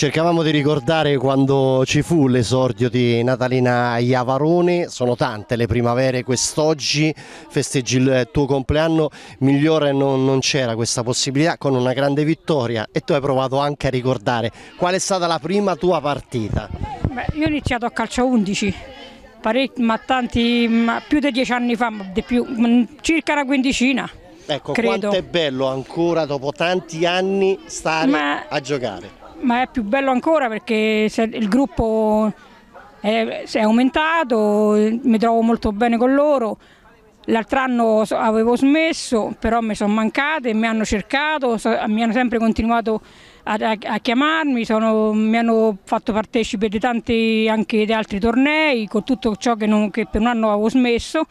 Cercavamo di ricordare quando ci fu l'esordio di Natalina Iavarone, sono tante le primavere quest'oggi, festeggi il tuo compleanno, migliore non, non c'era questa possibilità con una grande vittoria e tu hai provato anche a ricordare qual è stata la prima tua partita. Beh, io ho iniziato a calcio 11, ma tanti, ma più di dieci anni fa, di più, mm, circa una quindicina. Ecco, credo. quanto è bello ancora dopo tanti anni stare ma... a giocare ma è più bello ancora perché il gruppo è, è aumentato, mi trovo molto bene con loro. L'altro anno avevo smesso, però mi sono mancate, mi hanno cercato, mi hanno sempre continuato a, a, a chiamarmi, sono, mi hanno fatto partecipare di tanti anche di altri tornei, con tutto ciò che, non, che per un anno avevo smesso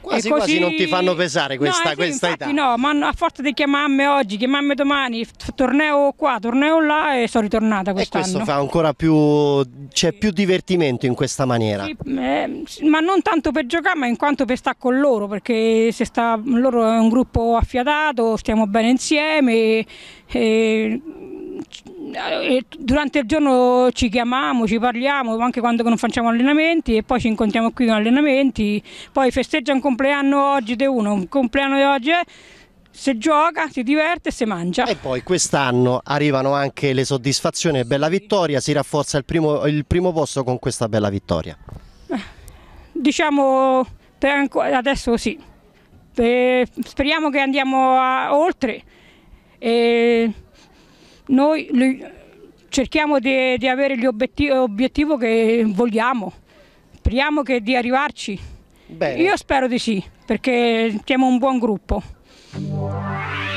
Quasi così... quasi non ti fanno pesare questa, no, eh, questa infatti, età. No, ma a forza di chiamarmi oggi, chiamarmi domani, torneo qua, torneo là e sono ritornata quest'anno. E questo fa ancora più, c'è più divertimento in questa maniera. Sì, eh, ma non tanto per giocare ma in quanto per stare con loro, perché se sta, loro è un gruppo affiatato, stiamo bene insieme. E, eh, durante il giorno ci chiamiamo, ci parliamo, anche quando non facciamo allenamenti e poi ci incontriamo qui con allenamenti, poi festeggia un compleanno oggi di uno, un compleanno di oggi è si gioca, si diverte e si mangia. E poi quest'anno arrivano anche le soddisfazioni e bella vittoria, si rafforza il primo, il primo posto con questa bella vittoria. Eh, diciamo adesso sì, eh, speriamo che andiamo a, oltre. E noi cerchiamo di, di avere l'obiettivo che vogliamo, speriamo che di arrivarci. Bene. Io spero di sì, perché siamo un buon gruppo.